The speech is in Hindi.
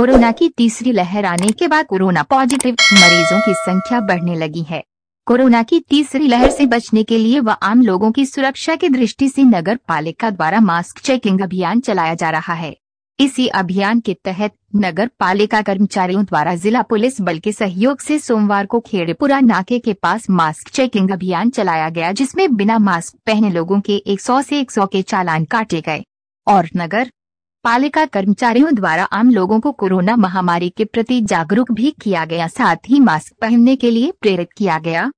कोरोना की तीसरी लहर आने के बाद कोरोना पॉजिटिव मरीजों की संख्या बढ़ने लगी है कोरोना की तीसरी लहर से बचने के लिए व आम लोगों की सुरक्षा की दृष्टि से नगर पालिका द्वारा मास्क चेकिंग अभियान चलाया जा रहा है इसी अभियान के तहत नगर पालिका कर्मचारियों द्वारा जिला पुलिस बल के सहयोग से सोमवार को खेड़पुरा नाके के पास मास्क चेकिंग अभियान चलाया गया जिसमें बिना मास्क पहने लोगों के 100 से 100 के चालान काटे गए और नगर पालिका कर्मचारियों द्वारा आम लोगों को कोरोना महामारी के प्रति जागरूक भी किया गया साथ ही मास्क पहनने के लिए प्रेरित किया गया